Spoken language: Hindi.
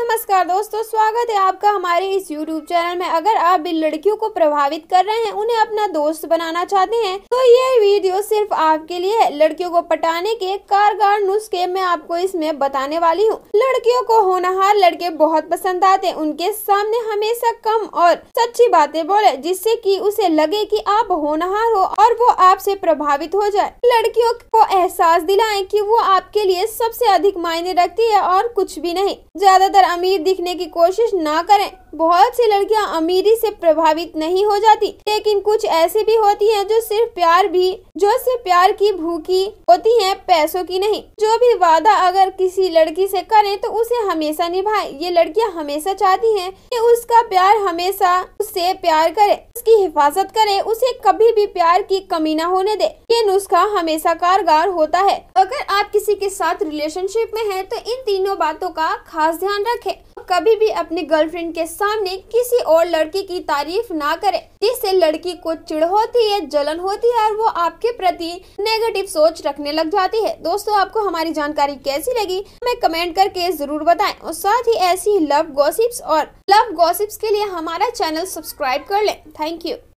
नमस्कार दोस्तों स्वागत है आपका हमारे इस YouTube चैनल में अगर आप भी लड़कियों को प्रभावित कर रहे हैं उन्हें अपना दोस्त बनाना चाहते हैं तो ये वीडियो सिर्फ आपके लिए है लड़कियों को पटाने के कारगर नुस्खे मैं आपको इसमें बताने वाली हूँ लड़कियों को होनहार लड़के बहुत पसंद आते हैं उनके सामने हमेशा कम और सच्ची बातें बोले जिससे की उसे लगे की आप होनहार हो और वो आपसे प्रभावित हो जाए लड़कियों को एहसास दिलाए की वो आपके लिए सबसे अधिक मायने रखती है और कुछ भी नहीं ज्यादातर देखकर अमीर दिखने की कोशिश ना करें बहुत सी लड़कियां अमीरी से प्रभावित नहीं हो जाती लेकिन कुछ ऐसी भी होती हैं जो सिर्फ प्यार भी जो सिर्फ प्यार की भूखी होती हैं पैसों की नहीं जो भी वादा अगर किसी लड़की से करें तो उसे हमेशा निभाए ये लड़कियां हमेशा चाहती हैं कि उसका प्यार हमेशा उससे प्यार करे उसकी हिफाजत करे उसे कभी भी प्यार की कमी ना होने दे ये नुस्खा हमेशा कारगर होता है अगर आप किसी के साथ रिलेशनशिप में है तो इन तीनों बातों का खास ध्यान रखें बेशक कभी भी अपने गर्लफ्रेंड के सामने किसी और लड़की की तारीफ ना करें जिससे लड़की को चिड़ होती है जलन होती है और वो आपके प्रति नेगेटिव सोच रखने लग जाती है दोस्तों आपको हमारी जानकारी कैसी लगी हमें कमेंट करके जरूर बताएं और साथ ही ऐसी लव गॉसिप्स और लव गॉसिप्स के लिए हमारा चैनल सब्सक्राइब कर लें थैंक यू